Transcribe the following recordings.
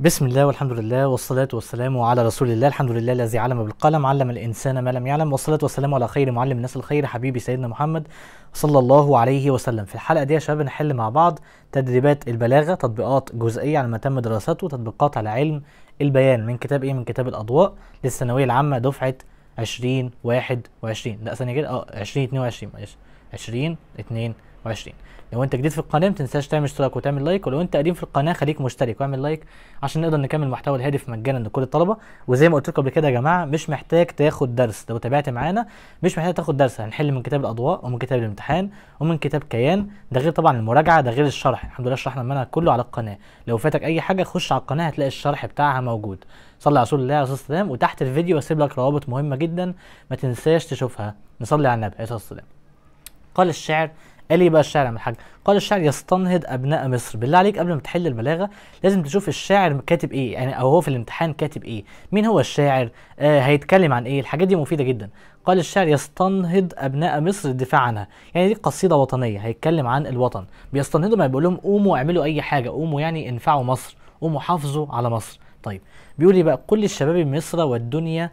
بسم الله والحمد لله والصلاة والسلام على رسول الله الحمد لله الذي علم بالقلم علم الإنسان ما لم يعلم والصلاة والسلام على خير معلم الناس الخير حبيبي سيدنا محمد صلى الله عليه وسلم في الحلقة دي يا شباب هنحل مع بعض تدريبات البلاغة تطبيقات جزئية على ما تم دراسته تطبيقات على علم البيان من كتاب إيه من كتاب الأضواء للثانوية العامة دفعة 20 21 لا ثانية كده اه 2022 معلش 20 22 2020 لو انت جديد في القناه ما تنساش تعمل اشتراك وتعمل لايك ولو انت قديم في القناه خليك مشترك واعمل لايك عشان نقدر نكمل المحتوى الهادف مجانا لكل الطلبه وزي ما قلت لكم قبل كده يا جماعه مش محتاج تاخد درس لو تابعت معانا مش محتاج تاخد درس هنحل من كتاب الاضواء ومن كتاب الامتحان ومن كتاب كيان ده غير طبعا المراجعه ده غير الشرح الحمد لله شرحنا المنهج كله على القناه لو فاتك اي حاجه خش على القناه هتلاقي الشرح بتاعها موجود صلي على رسول الله عليه الصلاه والسلام وتحت الفيديو هسيب لك روابط مهمه جدا ما تنساش تشوفها نصلي على النبي عليه الصلاه والسلام قال الشعر قال ايه بقى الشاعر يا الحاج قال الشاعر يستنهض ابناء مصر بالله عليك قبل ما تحل البلاغه لازم تشوف الشاعر كاتب ايه يعني او هو في الامتحان كاتب ايه مين هو الشاعر آه هيتكلم عن ايه الحاجات دي مفيده جدا قال الشاعر يستنهض ابناء مصر الدفاع عنها يعني دي قصيده وطنيه هيتكلم عن الوطن بيستنهضوا ما بيقول لهم قوموا اعملوا اي حاجه قوموا يعني انفعوا مصر قوموا حافظوا على مصر طيب بيقول ايه بقى كل الشباب مصر والدنيا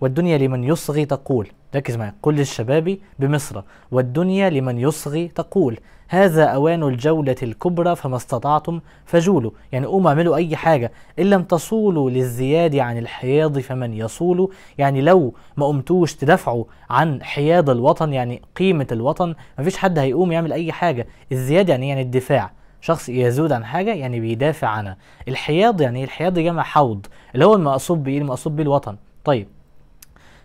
والدنيا لمن يصغي تقول ركز معي كل الشباب بمصر والدنيا لمن يصغي تقول هذا أوان الجولة الكبرى فما استطعتم فجولوا يعني قوموا اعملوا أي حاجة إن لم تصولوا للزياد عن الحياض فمن يصول يعني لو ما قمتوش تدافعوا عن حياض الوطن يعني قيمة الوطن ما فيش حد هيقوم يعمل أي حاجة الزيادة يعني إيه؟ يعني الدفاع شخص يزود عن حاجه يعني بيدافع عنها الحياض يعني إيه؟ الحياض جمع حوض اللي هو المقصود بايه المقصود بيه الوطن طيب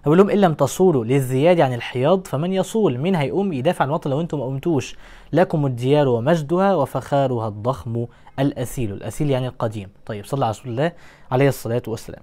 بقول لهم ان لم تصولوا للزيادة عن الحياض فمن يصول مين هيقوم يدافع عن الوطن لو انتم ما قمتوش لكم الديار ومجدها وفخارها الضخم الأسيل الأسيل يعني القديم طيب صلى على رسول الله عليه الصلاة والسلام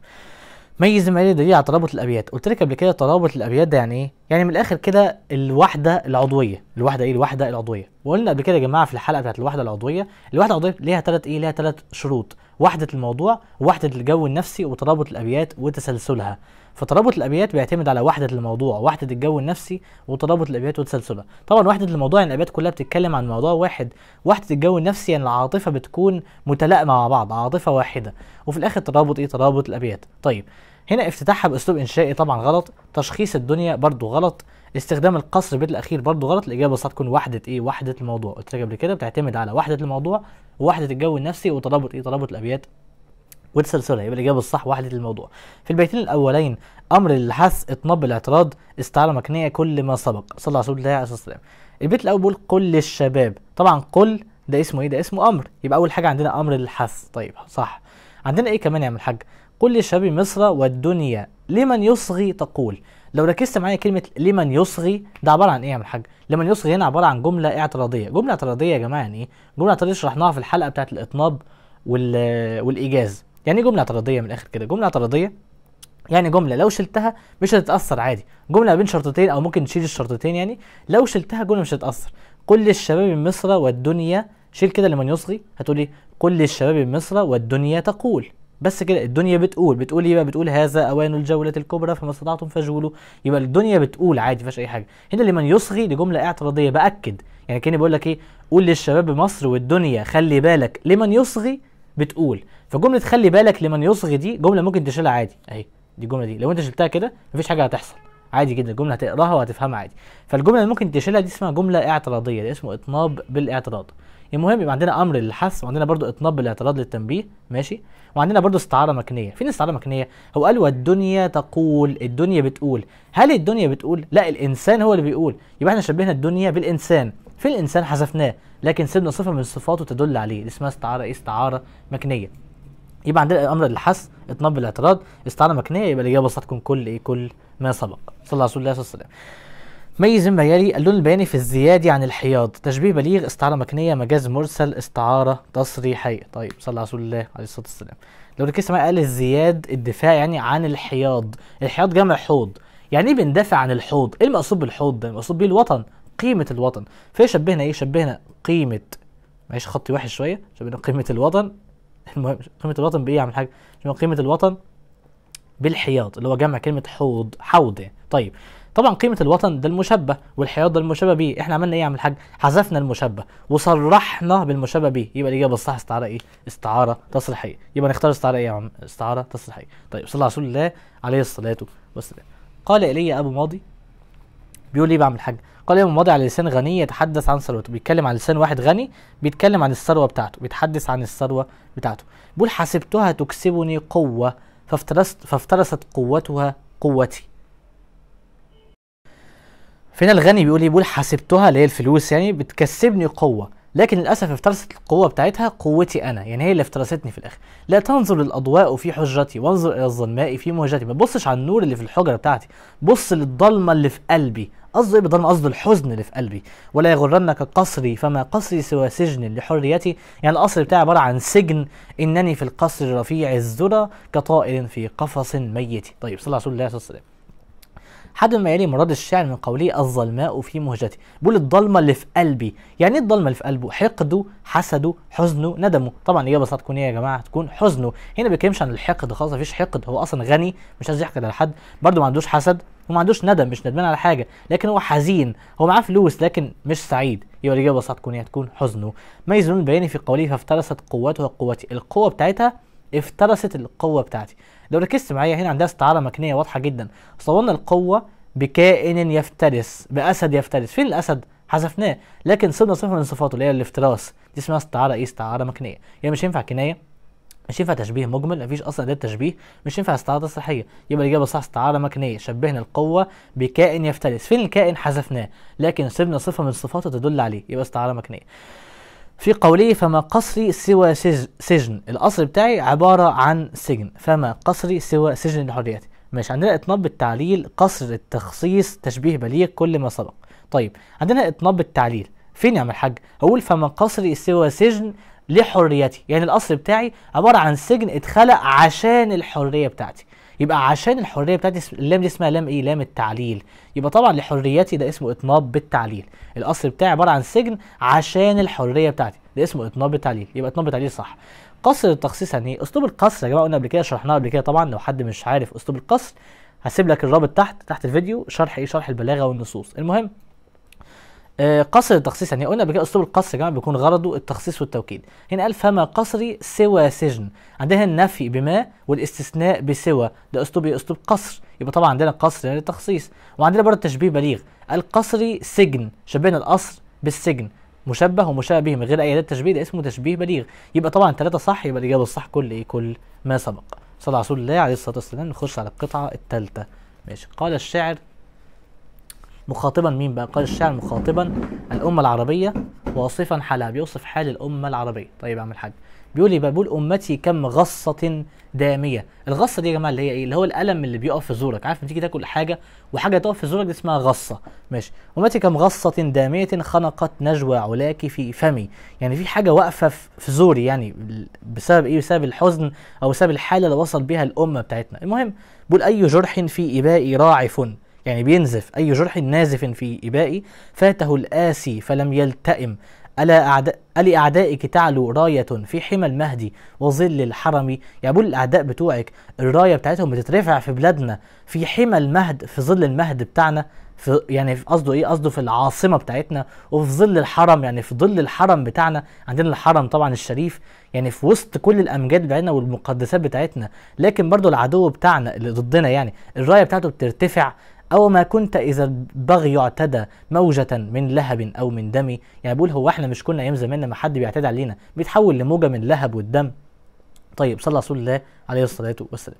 ميز المالية دليل على ترابط الأبيات قلت لك قبل كده ترابط الأبيات ده يعني إيه؟ يعني من الآخر كده الوحدة العضوية الوحدة إيه الوحدة العضوية وقلنا قبل كده يا جماعة في الحلقة بتاعت الوحدة العضوية الوحدة العضوية ليها ثلاث إيه ليها ثلاث شروط وحدة الموضوع وحدة الجو النفسي وترابط الأبيات وتسلسلها فترابط الابيات بيعتمد على وحده الموضوع وحده الجو النفسي وترابط الابيات وتسلسلها طبعا وحده الموضوع يعني الابيات كلها بتتكلم عن موضوع واحد وحده الجو النفسي يعني العاطفه بتكون متلائمه مع بعض عاطفه واحده وفي الاخر ترابط ايه ترابط الابيات طيب هنا افتتاحها باسلوب انشائي طبعا غلط تشخيص الدنيا برضو غلط استخدام القصر بيت الاخير برضو غلط الاجابه بس هتكون وحده ايه وحده الموضوع قلت لك قبل كده بتعتمد على وحده الموضوع ووحده الجو النفسي وترابط ايه ترابط الابيات وتسلسلها يبقى الاجابه الصح وحده الموضوع في البيتين الاولين امر الحث اطناب الاعتراض استعاره مكنيه كل ما سبق صلى على رسول الله عليه الصلاه والسلام البيت الاول بيقول قل للشباب طبعا قل ده اسمه ايه ده اسمه امر يبقى اول حاجه عندنا امر الحث طيب صح عندنا ايه كمان يا عم الحاج قل للشباب مصر والدنيا لمن يصغي تقول لو ركزت معايا كلمه لمن يصغي ده عباره عن ايه يا عم الحاج لمن يصغي هنا عباره عن جمله اعتراضيه جمله اعتراضيه يا جماعه يعني ايه جمله اعتراضيه شرحناها في الحلقه بتاعه الاطناب والايجاز يعني ايه جمله اعتراضيه من الاخر كده جمله اعتراضيه يعني جمله لو شلتها مش هتتاثر عادي جمله بين شرطتين او ممكن تشيل الشرطتين يعني لو شلتها جمله مش هتتاثر قل للشباب مصر والدنيا شيل كده لمن يصغي هتقول ايه قل للشباب مصر والدنيا تقول بس كده الدنيا بتقول بتقول ايه بقى بتقول هذا اوان الجوله الكبرى فما استطعتم فجولوا يبقى الدنيا بتقول عادي مفيش اي حاجه هنا لمن يصغي لجمله اعتراضيه باكد يعني كاني بقول لك ايه قول للشباب مصر والدنيا خلي بالك لمن يصغي بتقول فجمله خلي بالك لمن يصغي دي جمله ممكن تشيلها عادي اهي دي الجمله دي لو انت شلتها كده مفيش حاجه هتحصل عادي جدا الجمله هتقراها وهتفهمها عادي فالجمله اللي ممكن تشيلها دي اسمها جمله اعتراضيه ده اسمه اطناب بالاعتراض المهم يبقى عندنا امر للحث وعندنا برضو اطناب بالاعتراض للتنبيه ماشي وعندنا برضو استعاره مكنيه فين استعاره مكنيه هو قال والدنيا تقول الدنيا بتقول هل الدنيا بتقول لا الانسان هو اللي بيقول يبقى احنا شبهنا الدنيا بالانسان في الانسان حذفناه لكن سيبنا صفه من صفاته تدل عليه اسمها استعاره ايه استعاره مكنيه يبقى عندنا الامر للحس اطناب الاعتراض استعاره مكنيه يبقى الاجابه بس هتكون كل ايه كل ما سبق صلى الله عليه وسلم والسلام. ميز يلي اللون البياني في الزيادي عن الحياض تشبيه بليغ استعارة مكنية مجاز مرسل استعارة تصريحية طيب صلى الله عليه عليه الصلاة والسلام لو ركزت معايا قال الزياد الدفاع يعني عن الحياض الحياض جمع حوض يعني ايه بندافع عن الحوض ايه المقصود بالحوض ده المقصود بيه الوطن قيمه الوطن فهي شبهنا ايه شبهنا قيمه معلش خطي وحش شويه شبهنا قيمه الوطن المهم قيمه الوطن بايه يا عم الحاج شبهنا قيمه الوطن بالحياض اللي هو جمع كلمه حوض حوض يعني. طيب طبعا قيمه الوطن ده المشبه والحياض ده المشبه بيه احنا عملنا ايه يا عم الحاج حذفنا المشبه وصرحنا بالمشبه بيه يبقى الاجابه الصح استعاره ايه استعاره تصريحيه يبقى نختار استعاره ايه يا عم استعاره تصريحيه طيب صلى على رسول الله عليه الصلاه والسلام قال الي ابو ماضي بيقول لي ايه بقى عم الحاج قال يوم مضى على لسان غني يتحدث عن ثروته بيتكلم على لسان واحد غني بيتكلم عن الثروه بتاعته بيتحدث عن الثروه بتاعته بيقول حسبتها تكسبني قوه فافترست فافترست قوتها قوتي فين الغني بيقول بيقول حسبتها اللي هي الفلوس يعني بتكسبني قوه لكن للاسف افترست القوه بتاعتها قوتي انا يعني هي اللي افترستني في الاخر لا تنظر للاضواء في حجرتي وانظر الى الظلماء في مهجتي ما تبصش على النور اللي في الحجره بتاعتي بص للضلمه اللي في قلبي قصده ايه بالظلم قصده الحزن اللي في قلبي ولا يغرنك قصري فما قصري سوى سجن لحريتي يعني القصر بتاعي عباره عن سجن انني في القصر رفيع الذرى كطائر في قفص ميت طيب صلى الله عليه وسلم حد ما يلي مراد الشاعر من قوله الظلماء في مهجتي بيقول الضلمه اللي في قلبي يعني ايه الضلمه اللي في قلبه حقده حسده حزنه ندمه طبعا الاجابه بس هتكون ايه يا جماعه هتكون حزنه هنا ما بيتكلمش عن الحقد خالص مفيش حقد هو اصلا غني مش عايز يحقد على حد برده ما عندوش حسد وما عندوش ندم مش ندمان على حاجه لكن هو حزين هو معاه فلوس لكن مش سعيد يبقى الاجابه بس هتكون ايه هتكون حزنه ما يزنون بياني في قوله فافترست قوته وقوتي القوه بتاعتها افترست القوه بتاعتي لو ركزت معايا هنا عندها استعاره مكنيه واضحه جدا صورنا القوه بكائن يفترس باسد يفترس فين الاسد حذفناه لكن صرنا صفه من صفاته اللي هي الافتراس دي اسمها استعاره ايه استعاره مكنيه يعني مش هينفع كنايه مش ينفع تشبيه مجمل مفيش اصلا اداه تشبيه مش ينفع استعاره صحيه يبقى الاجابه صح استعاره مكنيه شبهنا القوه بكائن يفترس فين الكائن حذفناه لكن سيبنا صفه من صفاته تدل عليه يبقى استعاره مكنيه في قوله فما قصري سوى سجن القصر بتاعي عبارة عن سجن فما قصري سوى سجن لحريتي ماشي عندنا اطناب بالتعليل قصر التخصيص تشبيه بليغ كل ما سبق طيب عندنا اطناب بالتعليل فين يا عم الحاج اقول فما قصري سوى سجن لحريتي يعني القصر بتاعي عبارة عن سجن اتخلق عشان الحرية بتاعتي يبقى عشان الحريه بتاعتي اللام دي اسمها لام ايه لام التعليل يبقى طبعا لحريتي ده اسمه اطناب بالتعليل الاصل بتاعي عباره عن سجن عشان الحريه بتاعتي ده اسمه اطناب بالتعليل يبقى اطناب بالتعليل صح قصر التخصيص يعني ايه اسلوب القصر يا جماعه قلنا قبل كده شرحناه قبل كده طبعا لو حد مش عارف اسلوب القصر هسيب لك الرابط تحت تحت الفيديو شرح ايه شرح البلاغه والنصوص المهم آه، قصر التخصيص يعني قلنا قبل كده اسلوب القصر يا جماعه بيكون غرضه التخصيص والتوكيد هنا يعني قال فما قصري سوى سجن عندنا النفي بما والاستثناء بسوى ده اسلوب إيه؟ اسلوب قصر يبقى طبعا عندنا قصر يعني التخصيص وعندنا برضه تشبيه بليغ القصري سجن شبهنا القصر بالسجن مشبه ومشابه به من غير اي اداه تشبيه ده اسمه تشبيه بليغ يبقى طبعا ثلاثه صح يبقى الاجابه الصح كل ايه كل ما سبق صلى على رسول الله عليه الصلاه والسلام نخش على القطعه الثالثه ماشي قال الشاعر مخاطبا مين بقى قال الشاعر مخاطبا الامه العربيه واصفا حالها بيوصف حال الامه العربيه طيب يا عم الحاج بيقول يبقى بقول امتي كم غصه داميه الغصه دي يا جماعه اللي هي ايه اللي هو الالم اللي بيقف في زورك عارف تيجي تاكل حاجه وحاجه تقف في زورك دي اسمها غصه ماشي امتي كم غصه داميه خنقت نجوى علاك في فمي يعني في حاجه واقفه في زوري يعني بسبب ايه بسبب الحزن او بسبب الحاله اللي وصل بها الامه بتاعتنا المهم بيقول اي جرح في ابائي راعف يعني بينزف أي جرح نازف في إبائي فاته الآسي فلم يلتئم ألا أعداء ألي أعدائك تعلو راية في حمى المهدي وظل الحرم يا بقول الأعداء بتوعك الراية بتاعتهم بتترفع في بلادنا في حمى المهد في ظل المهد بتاعنا يعني في يعني قصده ايه قصده في العاصمه بتاعتنا وفي ظل الحرم يعني في ظل الحرم بتاعنا عندنا الحرم طبعا الشريف يعني في وسط كل الامجاد بتاعتنا والمقدسات بتاعتنا لكن برضو العدو بتاعنا اللي ضدنا يعني الرايه بتاعته بترتفع أو ما كنت إذا البغي اعتدى موجة من لهب أو من دم يعني بقول هو إحنا مش كنا أيام زمان ما حد بيعتدي علينا بيتحول لموجة من لهب والدم طيب صلى رسول الله عليه الصلاة والسلام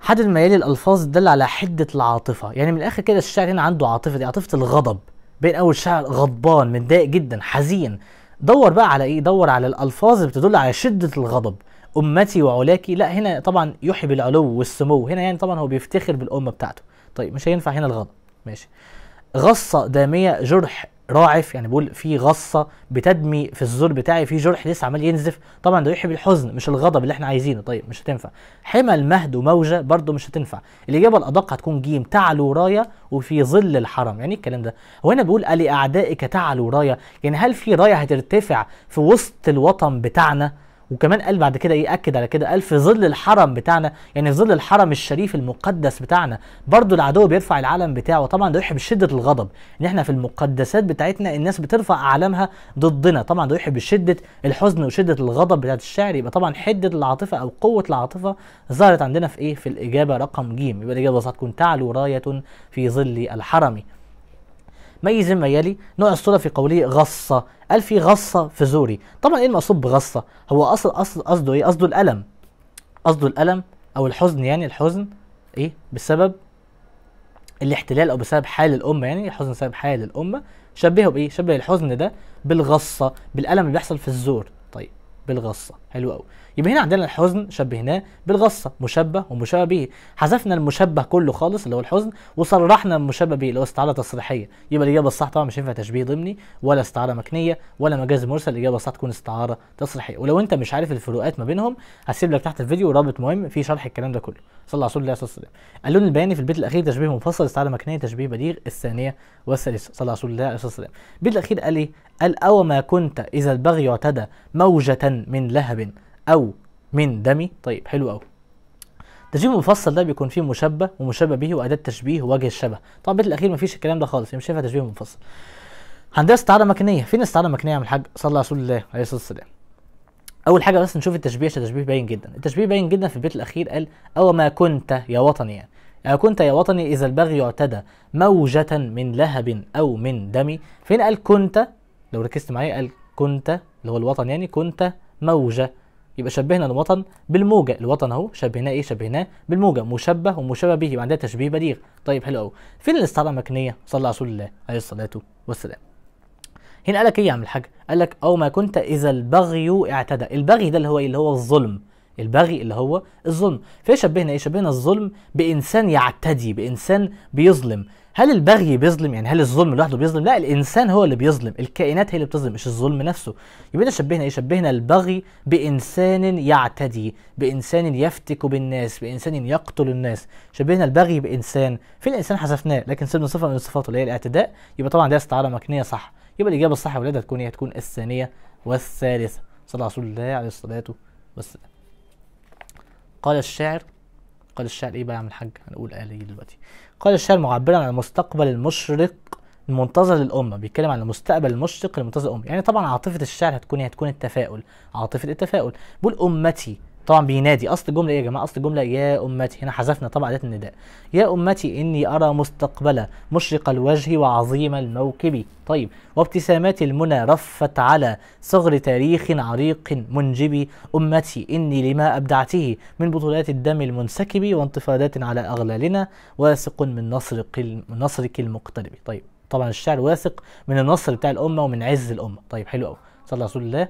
حد يلي الألفاظ دل على حدة العاطفة يعني من الآخر كده الشاعر هنا عنده عاطفة دي عاطفة الغضب بين أول شاعر غضبان متضايق جدا حزين دور بقى على إيه دور على الألفاظ اللي بتدل على شدة الغضب أمتي وعلاكي لا هنا طبعا يحب العلو والسمو هنا يعني طبعا هو بيفتخر بالأمة بتاعته طيب مش هينفع هنا الغضب ماشي غصه داميه جرح راعف يعني بيقول في غصه بتدمي في الزور بتاعي في جرح لسه عمال ينزف طبعا ده يحب بالحزن مش الغضب اللي احنا عايزينه طيب مش هتنفع حمى المهد وموجه برده مش هتنفع الاجابه الادق هتكون جيم تعلو رايا وفي ظل الحرم يعني ايه الكلام ده هو هنا بيقول الي اعدائك تعلو رايا يعني هل في رايه هترتفع في وسط الوطن بتاعنا وكمان قال بعد كده ايه اكد على كده قال في ظل الحرم بتاعنا يعني في ظل الحرم الشريف المقدس بتاعنا برضو العدو بيرفع العلم بتاعه طبعا ده يحب شده الغضب ان احنا في المقدسات بتاعتنا الناس بترفع اعلامها ضدنا طبعا ده يحب شده الحزن وشده الغضب بتاعت الشاعر يبقى طبعا حده العاطفه او قوه العاطفه ظهرت عندنا في ايه في الاجابه رقم ج يبقى الاجابه صح تكون تعلو رايه في ظل الحرم ميز ما يلي نوع الصوره في قوله غصه قال في غصه في زوري طبعا ايه المقصود بغصه هو اصل اصل قصده ايه قصده الالم قصده الالم او الحزن يعني الحزن ايه بسبب الاحتلال او بسبب حال الامه يعني الحزن بسبب حال الامه شبهه بايه شبه الحزن ده بالغصه بالالم اللي بيحصل في الزور طيب بالغصه حلو قوي يبقى هنا عندنا الحزن شبهناه بالغصه مشبه ومشبه به حذفنا المشبه كله خالص اللي هو الحزن وصرحنا المشبه به اللي هو استعاره تصريحيه يبقى الاجابه الصح طبعا مش هينفع تشبيه ضمني ولا استعاره مكنيه ولا مجاز مرسل الاجابه الصح تكون استعاره تصريحيه ولو انت مش عارف الفروقات ما بينهم هسيب لك تحت الفيديو رابط مهم فيه شرح الكلام ده كله صلى على رسول الله صلى الله عليه وسلم اللون البياني في البيت الاخير تشبيه مفصل استعاره مكنيه تشبيه بديغ الثانيه والثالثه صلى رسول الله عليه وسلم البيت الاخير قال ايه قال او ما كنت اذا البغي اعتدى موجه من لهب أو من دمي طيب حلو قوي التشبيه المفصل ده بيكون فيه مشبه ومشبه به وأداة تشبيه ووجه الشبه طبعا البيت الأخير مفيش الكلام ده خالص مش شايفها تشبيه مفصل عندنا استعارة مكنية فين استعاره المكنية يا عم الحاج صلى رسول الله عليه الصلاة والسلام اول حاجه بس نشوف التشبيه عشان التشبيه باين جدا التشبيه باين جدا في البيت الاخير قال او ما كنت يا وطني يعني أو كنت يا وطني إذا البغي اعتدى موجة من لهب أو من دم فين قال كنت لو ركزت معايا قال كنت اللي هو الوطن يعني كنت موجة يبقى شبهنا الوطن بالموجة الوطن اهو شبهناه ايه شبهناه بالموجة مشبه ومشبه به يبقى عندها تشبيه بليغ طيب حلو قوي فين الاستعارة المكنية صلى رسول الله عليه الصلاة والسلام هنا قال لك ايه يا عم الحاج قال لك او ما كنت اذا البغي اعتدى البغي ده اللي هو ايه اللي هو الظلم البغي اللي هو الظلم فشبهنا ايه شبهنا الظلم بانسان يعتدي بانسان بيظلم هل البغي بيظلم يعني هل الظلم لوحده بيظلم لا الانسان هو اللي بيظلم الكائنات هي اللي بتظلم مش الظلم نفسه يبقى شبهنا ايه شبهنا البغي بانسان يعتدي بانسان يفتك بالناس بانسان يقتل الناس شبهنا البغي بانسان في الانسان حذفناه لكن سيبنا صفه من صفاته اللي هي الاعتداء يبقى طبعا ده استعاره مكنيه صح يبقى الاجابه الصح يا ولاد هتكون ايه هتكون الثانيه والثالثه صلى رسول الله عليه الصلاه والسلام قال الشاعر قال الشعر ايه بقى يا عم الحاج هنقول قال ايه دلوقتي قال الشعر معبرا عن المستقبل المشرق المنتظر للامه بيتكلم عن المستقبل المشرق المنتظر للامه يعني طبعا عاطفه الشعر هتكون هتكون التفاؤل عاطفه التفاؤل بيقول امتي طبعا بينادي اصل الجمله ايه يا جماعه اصل الجمله يا امتي هنا حذفنا طبعا اداه النداء يا امتي اني ارى مستقبلا مشرق الوجه وعظيم الموكب طيب وابتسامات المنى رفت على صغر تاريخ عريق منجبي امتي اني لما ابدعته من بطولات الدم المنسكب وانتفاضات على اغلالنا واثق من نصرك نصرك المقترب طيب طبعا الشعر واثق من النصر بتاع الامه ومن عز الامه طيب حلو قوي صلى رسول الله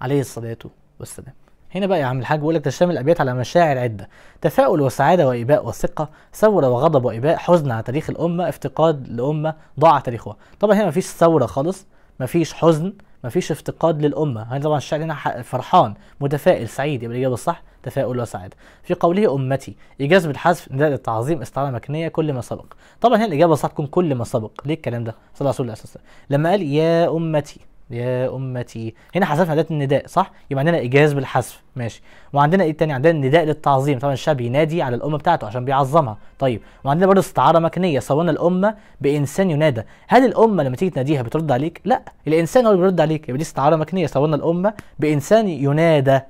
عليه الصلاه والسلام هنا بقى يا عم الحاج بيقول لك تشتمل الابيات على مشاعر عده تفاؤل وسعاده واباء وثقه ثوره وغضب واباء حزن على تاريخ الامه افتقاد لامه ضاع تاريخها طبعا هنا مفيش ثوره خالص مفيش حزن مفيش افتقاد للامه هنا طبعا الشعر هنا فرحان متفائل سعيد يبقى الاجابه الصح تفاؤل وسعاده في قوله امتي ايجاز بالحذف نداء للتعظيم استعاره مكنيه كل ما سبق طبعا هنا الاجابه الصح تكون كل ما سبق ليه الكلام ده صلى الله عليه وسلم لما قال يا امتي يا امتي هنا حذفنا اداه النداء صح يبقى عندنا ايجاز بالحذف ماشي وعندنا ايه تاني عندنا النداء للتعظيم طبعا الشعب ينادي على الامه بتاعته عشان بيعظمها طيب وعندنا برضه استعاره مكنيه صورنا الامه بانسان ينادى هل الامه لما تيجي تناديها بترد عليك لا الانسان هو اللي بيرد عليك يبقى دي استعاره مكنيه صورنا الامه بانسان ينادى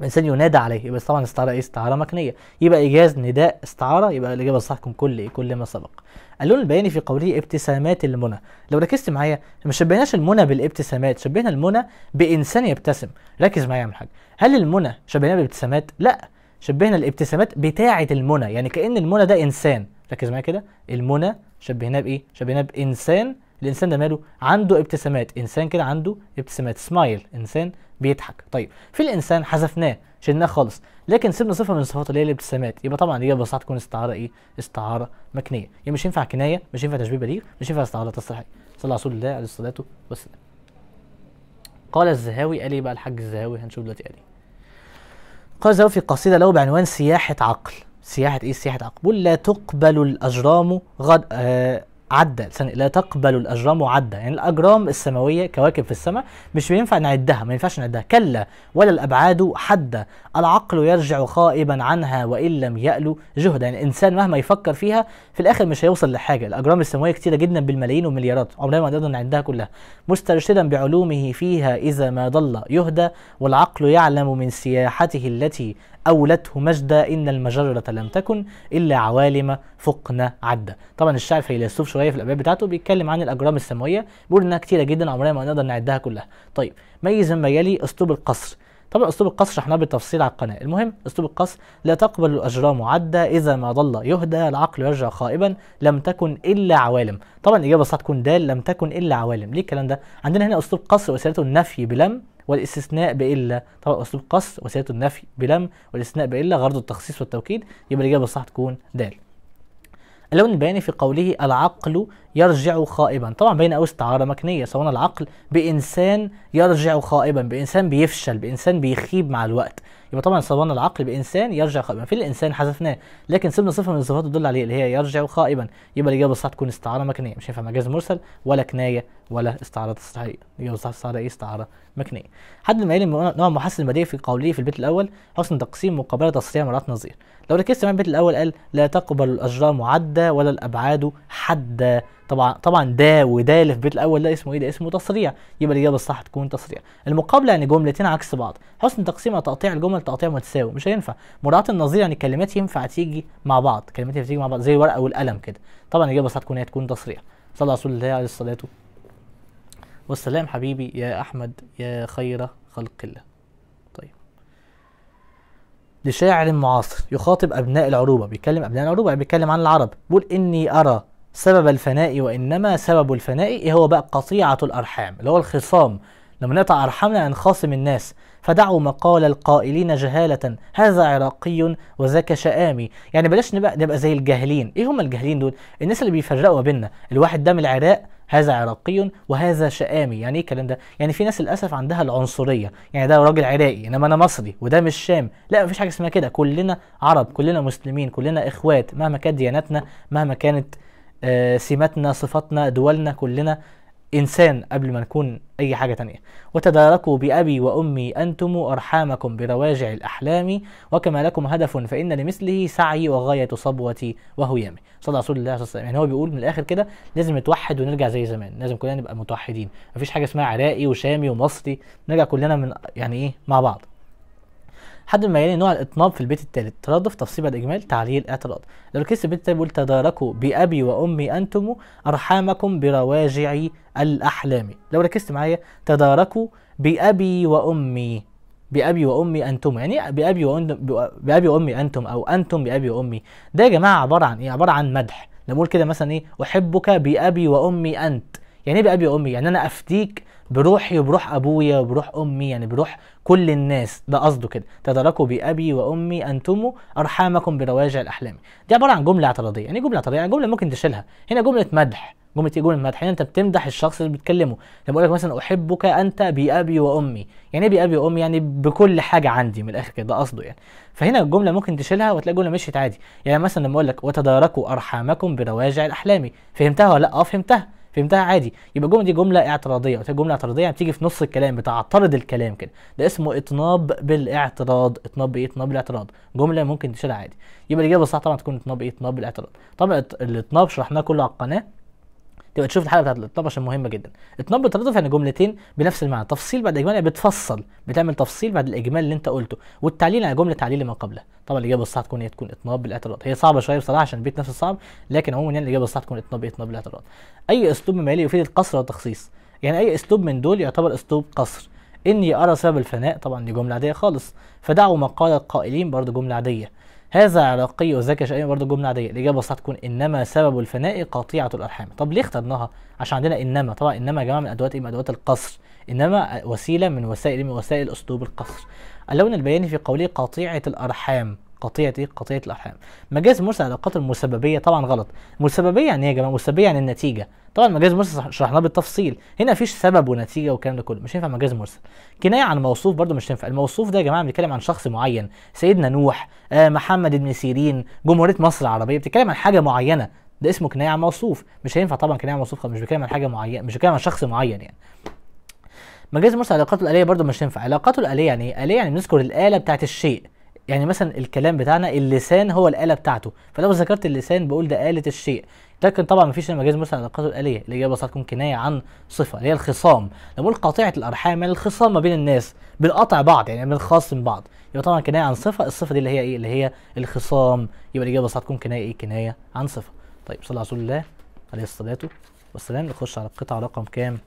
الانسان ينادى عليه يبقى طبعا استعاره ايه استعاره مكنيه يبقى ايجاز نداء استعاره يبقى الاجابه الصح كل إيه؟ كل ما سبق اللون البياني في قوله ابتسامات المنى لو ركزت معايا ما شبهناش المنى بالابتسامات شبهنا المنى بانسان يبتسم ركز معايا يا عم الحاج هل المنى شبهناه بالابتسامات لا شبهنا الابتسامات بتاعه المنى يعني كان المنى ده انسان ركز معايا كده المنى شبهناه بايه شبهناه بانسان الانسان ده ماله عنده ابتسامات انسان كده عنده ابتسامات سمايل انسان بيضحك طيب في الانسان حذفناه شلناه خالص لكن سيبنا صفه من الصفات اللي هي الابتسامات يبقى طبعا دي الصح تكون استعاره ايه استعاره مكنيه يعني مش ينفع كنايه مش ينفع تشبيه بليغ مش ينفع استعاره تصريحيه صلى رسول الله عليه الصلاه والسلام قال الزهاوي قال ايه بقى الحاج الزهاوي هنشوف دلوقتي قال ايه قال الزهاوي في قصيده له بعنوان سياحه عقل سياحه ايه سياحه عقل لا تقبل الاجرام غد آه عدى لا تقبل الاجرام عدى يعني الاجرام السماويه كواكب في السماء مش بينفع نعدها ما ينفعش نعدها كلا ولا الابعاد حدا العقل يرجع خائبا عنها وان لم يالو جهدا يعني الانسان مهما يفكر فيها في الاخر مش هيوصل لحاجه الاجرام السماويه كتيره جدا بالملايين والمليارات عمرنا ما نقدر نعدها كلها مسترشدا بعلومه فيها اذا ما ضل يهدى والعقل يعلم من سياحته التي أولته مجدا إن المجرة لم تكن إلا عوالم فقنا عدة طبعا الشاعر فيلسوف شوية في الأبيات بتاعته بيتكلم عن الأجرام السماوية بيقول إنها كتيرة جدا عمرنا ما نقدر نعدها كلها طيب ميز ما يلي أسلوب القصر طبعا اسلوب القصر شرحناه بالتفصيل على القناه المهم اسلوب القصر لا تقبل الاجرام عدة اذا ما ضل يهدى العقل يرجع خائبا لم تكن الا عوالم طبعا الاجابه ستكون تكون دال لم تكن الا عوالم ليه الكلام ده عندنا هنا اسلوب قصر وسيلته النفي بلم والاستثناء بالا طبعا اسلوب قصر وسيله النفي بلم والاستثناء بالا غرض التخصيص والتوكيد يبقى الاجابه الصح تكون د اللون البياني في قوله العقل يرجع خائبا طبعا بين أو استعاره مكنيه سواء العقل بانسان يرجع خائبا بانسان بيفشل بانسان بيخيب مع الوقت يبقى طبعا صبنا العقل بانسان يرجع خائبا في الانسان حذفناه لكن سيبنا صفه من الصفات تدل عليه اللي هي يرجع خائبا يبقى الاجابه الصح تكون استعاره مكنيه مش هينفع مجاز مرسل ولا كنايه ولا استعاره تصريحيه الاجابه الصح استعاره ايه استعاره مكنيه حد قال المعلم نوع محسن البديهي في قوله في البيت الاول حسن تقسيم مقابله تصريح مرات نظير لو ركزت مع البيت الاول قال لا تقبل الاجرام عدا ولا الابعاد حدا طبعا طبعا ده وده اللي في البيت الاول ده اسمه ايه ده اسمه تصريع يبقى الاجابه الصح تكون تصريع المقابله يعني جملتين عكس بعض حسن تقسيم تقطيع الجمل تقطيع متساوي مش هينفع مراعاه النظير يعني الكلمات ينفع تيجي مع بعض كلمات ينفع تيجي مع بعض زي الورقه والقلم كده طبعا الاجابه الصح تكون هي تكون تصريع صلى على رسول الله عليه الصلاه والسلام حبيبي يا احمد يا خير خلق الله طيب. لشاعر معاصر يخاطب ابناء العروبه بيتكلم ابناء العروبه يعني بيتكلم عن العرب بيقول اني ارى سبب الفناء وإنما سبب الفناء إيه هو بقى قطيعة الأرحام اللي هو الخصام لما نقطع أرحامنا نخاصم الناس فدعوا مقال القائلين جهالة هذا عراقي وذاك شآمي يعني بلاش نبقى نبقى زي الجاهلين ايه هم الجاهلين دول الناس اللي بيفرقوا بينا الواحد ده من العراق هذا عراقي وهذا شامي يعني ايه الكلام ده يعني في ناس للاسف عندها العنصريه يعني ده راجل عراقي انما انا مصري وده من الشام لا مفيش حاجه اسمها كده كلنا عرب كلنا مسلمين كلنا اخوات مهما كانت دياناتنا مهما كانت آه، سماتنا صفاتنا دولنا كلنا إنسان قبل ما نكون أي حاجة تانية وتداركوا بأبي وأمي أنتم أرحامكم برواجع الأحلام وكما لكم هدف فإن لمثله سعي وغاية صبوتي وهيامي صلى رسول الله صلى الله عليه وسلم يعني هو بيقول من الآخر كده لازم نتوحد ونرجع زي زمان لازم كلنا نبقى متوحدين مفيش حاجة اسمها عراقي وشامي ومصري نرجع كلنا من يعني إيه مع بعض حد ما يلاقي نوع الاطناب في البيت الثالث ترادف تفصيل بعد اجمال تعليل اعتراض لو الكيس البيت الثالث بيقول تداركوا بابي وامي انتم ارحامكم برواجع الاحلام لو ركزت معايا تداركوا بابي وامي بابي وامي انتم يعني بابي وأنتم بابي وامي انتم او انتم بابي وامي ده يا جماعه عباره عن ايه عباره عن مدح لما اقول كده مثلا ايه احبك بابي وامي انت يعني ايه بابي وامي يعني انا افديك بروحي وبروح ابويا وبروح امي يعني بروح كل الناس ده قصده كده تداركوا بابي وامي انتم ارحامكم برواجع الاحلام دي عباره عن جمله اعتراضيه يعني جمله اعتراضيه يعني جمله ممكن تشيلها هنا جمله مدح جمله ايه جمله مدح يعني انت بتمدح الشخص اللي بتكلمه لما اقول لك مثلا احبك انت بابي وامي يعني ايه بابي وامي يعني بكل حاجه عندي من الاخر كده ده قصده يعني فهنا الجمله ممكن تشيلها وتلاقي الجمله مشيت عادي يعني مثلا لما اقول لك وتداركوا ارحامكم برواجع الاحلام فهمتها ولا لا اه فهمتها فهمتها عادي يبقى الجمله دي جمله اعتراضيه قلت جمله اعتراضيه يعني بتيجي في نص الكلام بتعترض الكلام كده ده اسمه اطناب بالاعتراض اطناب بايه اطناب بالاعتراض جمله ممكن تشيلها عادي يبقى الاجابه الصح طبعا تكون اطناب ايه اطناب بالاعتراض طبعا الاطناب شرحناه كله على القناه تبقى تشوف الحلقه بتاعت الاطناب عشان مهمه جدا اطناب بترادف يعني جملتين بنفس المعنى تفصيل بعد اجمال يعني بتفصل بتعمل تفصيل بعد الاجمال اللي انت قلته والتعليل يعني جمله تعليل ما قبلها طبعا الاجابه الصح تكون هي إيه؟ تكون اطناب بالاعتراض هي صعبه شويه بصراحه عشان البيت نفسه صعب لكن عموما يعني الاجابه الصح تكون اطناب اطناب بالاعتراض اي اسلوب يلي يفيد القصر والتخصيص يعني اي اسلوب من دول يعتبر اسلوب قصر اني ارى سبب الفناء طبعا دي جمله عاديه خالص فدعوا ما قال القائلين برضه جمله عاديه هذا عراقي وذاك شقي برضه جمله عاديه الاجابه الصح تكون انما سبب الفناء قطيعه الارحام طب ليه اخترناها عشان عندنا انما طبعا انما يا جماعه من ادوات ايه من ادوات القصر انما وسيله من وسائل إيه؟ من وسائل اسلوب القصر اللون البياني في قوله قطيعه الارحام قطيعه ايه قطيعه الارحام مجاز على علاقات المسببيه طبعا غلط مسببية يعني ايه يا جماعه مسببيه يعني النتيجه طبعا مجاز مرسل شرحناه بالتفصيل هنا مفيش سبب ونتيجه والكلام ده كله مش هينفع مجاز مرسل كنايه عن موصوف برده مش هينفع الموصوف ده يا جماعه بنتكلم عن شخص معين سيدنا نوح آه محمد بن سيرين جمهوريه مصر العربيه بتتكلم عن حاجه معينه ده اسمه كنايه عن موصوف مش هينفع طبعا كنايه عن موصوف مش بيتكلم عن حاجه معينه مش بيتكلم عن شخص معين يعني مجاز مرسل علاقاته الآلية برضه مش هينفع علاقاته الآلية يعني إيه؟ آلية يعني بنذكر الآلة بتاعت الشيء يعني مثلا الكلام بتاعنا اللسان هو الآلة بتاعته فلو ذكرت اللسان بقول ده آلة الشيء لكن طبعا مفيش مجاز مثلا العلاقات الآلية الإجابة هتكون كناية عن صفة اللي هي الخصام نقول قاطعة الأرحام يعني الخصام ما بين الناس بنقطع بعض يعني بنخاصم بعض يبقى طبعا كناية عن صفة الصفة دي اللي هي إيه اللي هي الخصام يبقى الإجابة هتكون كناية إيه كناية عن صفة طيب صلى على رسول الله عليه الصلاة والسلام نخش على القطعة رقم كام؟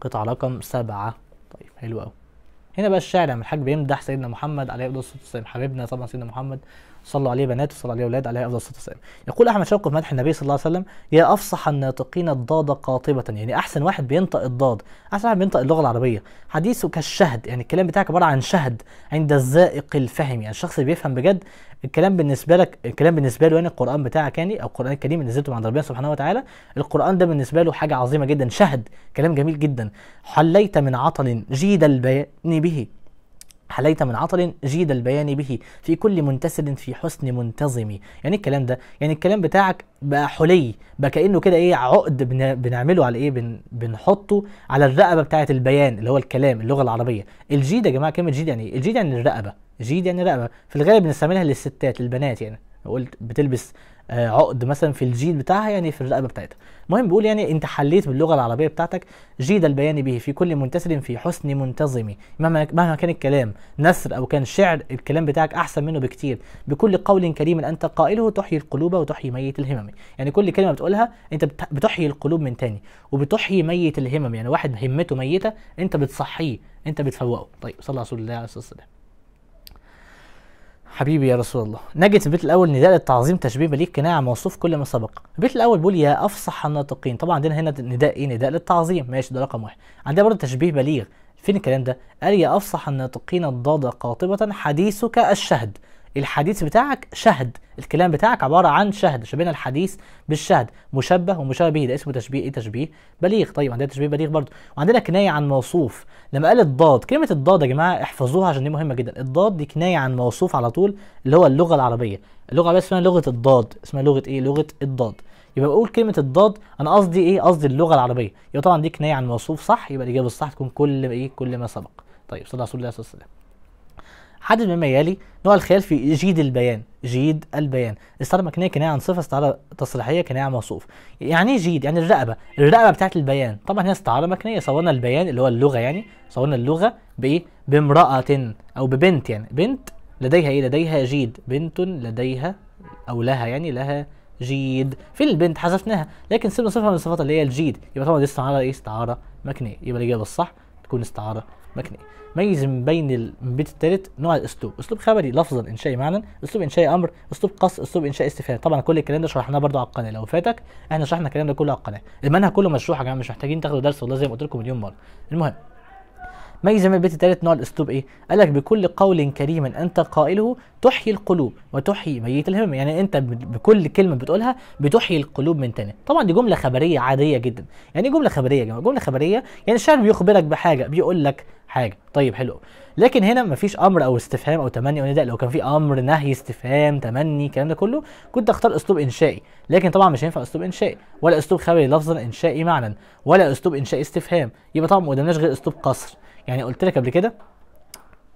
قطعة رقم سبعة طيب حلو قوي هنا بقى الشاعر لما الحاج بيمدح سيدنا محمد عليه الصلاه والسلام حبيبنا طبعا سيدنا محمد صلوا عليه بنات وصلوا عليه اولاد عليه افضل الصلاه والسلام يقول احمد شوقي في مدح النبي صلى الله عليه وسلم يا افصح الناطقين الضاد قاطبه يعني احسن واحد بينطق الضاد احسن واحد بينطق اللغه العربيه حديثه كالشهد يعني الكلام بتاعك عباره عن شهد عند الزائق الفهم يعني الشخص اللي بيفهم بجد الكلام بالنسبه لك الكلام بالنسبه له يعني القران بتاعك يعني او القران الكريم اللي نزلته عند ربنا سبحانه وتعالى القران ده بالنسبه له حاجه عظيمه جدا شهد كلام جميل جدا حليت من عطل جيد البيان به حليت من عطل جيد البيان به في كل منتسل في حسن منتظم يعني الكلام ده يعني الكلام بتاعك بقى حلي بقى كانه كده ايه عقد بنعمله على ايه بن بنحطه على الرقبه بتاعه البيان اللي هو الكلام اللغه العربيه الجيد يا جماعه كلمه جيد يعني ايه الجيد يعني الرقبه جيد يعني رقبه في الغالب بنستعملها للستات للبنات يعني قلت بتلبس آه، عقد مثلا في الجيد بتاعها يعني في الرقبه بتاعتها المهم بيقول يعني انت حليت باللغه العربيه بتاعتك جيد البيان به في كل منتسل في حسن منتظمي مهما مهما كان الكلام نثر او كان شعر الكلام بتاعك احسن منه بكتير بكل قول كريم انت قائله تحيي القلوب وتحيي ميت الهمم يعني كل كلمه بتقولها انت بتحيي القلوب من تاني وبتحيي ميت الهمم يعني واحد همته ميته انت بتصحيه انت بتفوقه طيب صلى الله عليه وسلم حبيبي يا رسول الله نجت البيت الاول نداء التعظيم تشبيه بليك كناعه موصوف كل ما سبق البيت الاول بيقول يا افصح الناطقين طبعا عندنا هنا نداء ايه نداء للتعظيم ماشي ده رقم واحد عندنا برضه تشبيه بليغ فين الكلام ده قال يا افصح الناطقين الضاد قاطبه حديثك الشهد الحديث بتاعك شهد الكلام بتاعك عباره عن شهد شبهنا الحديث بالشهد مشبه ومشابه به ده اسمه تشبيه ايه تشبيه بليغ طيب عندنا تشبيه بليغ برضه وعندنا كنايه عن موصوف لما قال الضاد كلمه الضاد يا جماعه احفظوها عشان دي مهمه جدا الضاد دي كنايه عن موصوف على طول اللي هو اللغه العربيه اللغه العربيه اسمها لغه الضاد اسمها لغه ايه لغه الضاد يبقى بقول كلمه الضاد انا قصدي ايه قصدي اللغه العربيه يبقى طبعا دي كنايه عن موصوف صح يبقى الاجابه الصح تكون كل ايه كل ما سبق طيب صلى الله عليه وسلم حدد مما يلي نوع الخيال في جيد البيان جيد البيان استعاره مكنيه كنايه عن صفه استعاره تصريحيه كنايه عن موصوف يعني ايه جيد يعني الرقبه الرقبه بتاعت البيان طبعا هي استعاره مكنيه صورنا البيان اللي هو اللغه يعني صورنا اللغه بايه بامراه او ببنت يعني بنت لديها ايه لديها جيد بنت لديها او لها يعني لها جيد في البنت حذفناها لكن سيبنا صفه من الصفات اللي هي الجيد يبقى طبعا دي استعاره ايه استعاره مكنيه يبقى الاجابه الصح تكون استعاره مكنيه ميز من بين البيت الثالث نوع الاسلوب اسلوب خبري لفظا انشائي معنى اسلوب انشائي امر اسلوب قص اسلوب انشائي استفهام طبعا كل الكلام ده شرحناه برده على القناه لو فاتك احنا شرحنا الكلام ده كله على القناه المنهج كله مشروح يا جماعه مش محتاجين تاخدوا درس والله زي ما قلت لكم مليون مره المهم ميزة من البيت الثالث نوع الاسلوب ايه قال لك بكل قول كريم انت قائله تحيي القلوب وتحيي ميت الهمم، يعني انت بكل كلمه بتقولها بتحيي القلوب من تاني طبعا دي جمله خبريه عاديه جدا يعني جمله خبريه يا جماعه جمله خبريه يعني الشعر بيخبرك بحاجه بيقول لك حاجه طيب حلو لكن هنا مفيش امر او استفهام او تمني او نداء لو كان في امر نهي استفهام تمني الكلام ده كله كنت اختار اسلوب انشائي لكن طبعا مش هينفع اسلوب انشائي ولا اسلوب خبري لفظا انشائي معنى ولا اسلوب انشائي استفهام يبقى طبعا ما غير اسلوب قصر يعني قلت لك قبل كده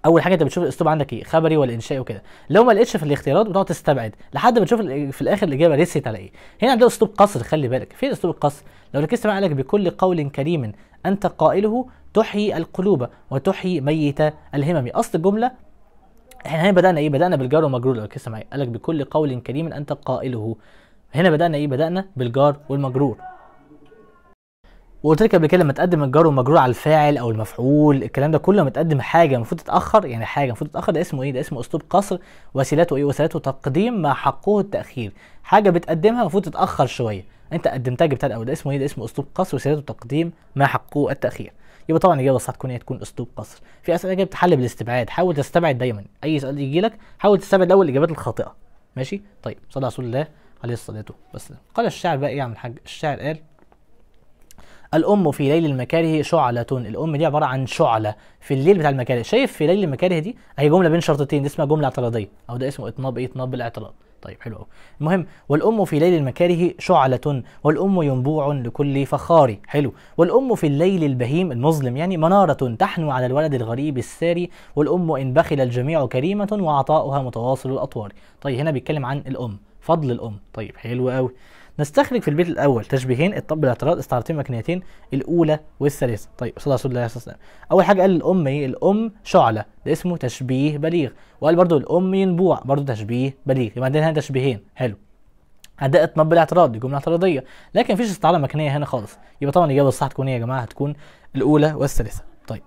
اول حاجه انت بتشوف الاسلوب عندك ايه خبري ولا انشائي وكده لو ما لقيتش في الاختيارات بتقعد تستبعد لحد ما تشوف في الاخر الاجابه رسيت على ايه هنا عندنا اسلوب قصر خلي بالك في اسلوب القصر لو ركزت معايا لك بكل قول كريم انت قائله تحيي القلوب وتحيي ميت الهمم اصل الجمله احنا هنا بدانا ايه بدانا بالجار والمجرور لو ركزت معايا قال لك بكل قول كريم انت قائله هنا بدانا ايه بدانا بالجار والمجرور وقلت لك قبل كده لما تقدم الجار والمجرور على الفاعل او المفعول الكلام ده كله لما تقدم حاجه المفروض تتاخر يعني حاجه المفروض تتاخر ده اسمه ايه ده اسمه اسلوب قصر وسيلته ايه وسيلته تقديم ما حقه التاخير حاجه بتقدمها المفروض تتاخر شويه انت قدمتها جبتها الاول ده اسمه ايه ده اسمه اسلوب قصر وسيلته تقديم ما حقه التاخير يبقى طبعا الاجابه الصح تكون ايه تكون اسلوب قصر في اسئله بتحل بالاستبعاد حاول تستبعد دايما اي سؤال يجي لك حاول تستبعد الاول الاجابات الخاطئه ماشي طيب صلى رسول الله عليه الصلاه والسلام قال الشاعر بقى ايه يا عم الحاج الشاعر قال الام في ليل المكاره شعلة الام دي عباره عن شعلة في الليل بتاع المكاره شايف في ليل المكاره دي أي جمله بين شرطتين دي اسمها جمله اعتراضيه او ده اسمه اطناب ايه اطناب الاعتراض طيب حلو قوي المهم والام في ليل المكاره شعلة والام ينبوع لكل فخار حلو والام في الليل البهيم المظلم يعني منارة تحنو على الولد الغريب الساري والام ان بخل الجميع كريمة وعطاؤها متواصل الاطوار طيب هنا بيتكلم عن الام فضل الام طيب حلو قوي نستخرج في البيت الاول تشبيهين الطب الاعتراض استعارتين مكنيتين الاولى والثالثه طيب صلى الله عليه وسلم اول حاجه قال الام ايه الام شعله ده اسمه تشبيه بليغ وقال برضو الام ينبوع برضو تشبيه بليغ يبقى عندنا هنا تشبيهين حلو اداء طب الاعتراض دي جمله اعتراضيه لكن مفيش استعاره مكنيه هنا خالص يبقى طبعا الاجابه الصح تكون ايه يا جماعه هتكون الاولى والثالثه طيب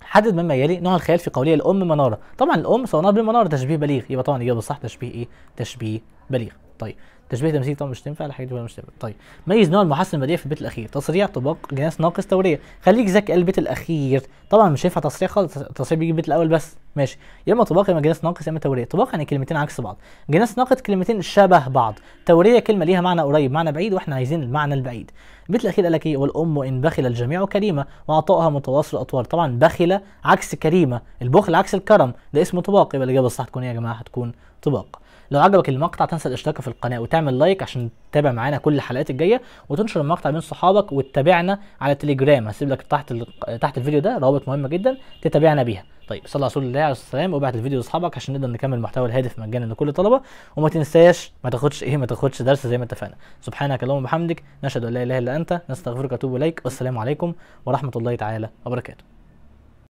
حدد مما يلي نوع الخيال في قولية الأم منارة طبعا الأم صورناها بالمنارة تشبيه بليغ يبقى طبعا الإجابة الصح تشبيه إيه؟ تشبيه بليغ طيب تشبيه تمثيل طبعا مش تنفع الحاجات دي مش تنفع طيب ميز نوع المحاسن الماديه في البيت الاخير تصريع طباق جناس ناقص توريه خليك ذكي البيت الاخير طبعا مش هينفع تصريع خالص التصريع بيجي البيت الاول بس ماشي يا اما طباق يا اما جناس ناقص يا اما توريه طباق يعني كلمتين عكس بعض جناس ناقص كلمتين شبه بعض توريه كلمه ليها معنى قريب معنى بعيد واحنا عايزين المعنى البعيد البيت الاخير قال لك ايه والام ان بخل الجميع كريمه وعطائها متواصل الاطوار طبعا بخله عكس كريمه البخل عكس الكرم ده اسمه طباق يبقى الاجابه الصح تكون ايه يا جماعه هتكون طباق لو عجبك المقطع تنسى الاشتراك في القناه وتعمل لايك عشان تتابع معانا كل الحلقات الجايه وتنشر المقطع بين صحابك وتتابعنا على تليجرام هسيب لك تحت ال... تحت الفيديو ده روابط مهمه جدا تتابعنا بيها طيب صلى على رسول الله عليه السلام وابعت الفيديو لاصحابك عشان نقدر نكمل المحتوى الهادف مجانا لكل الطلبه وما تنساش ما تاخدش ايه ما تاخدش درس زي ما اتفقنا سبحانك اللهم وبحمدك نشهد ان لا اله الا انت نستغفرك ونتوب اليك والسلام عليكم ورحمه الله تعالى وبركاته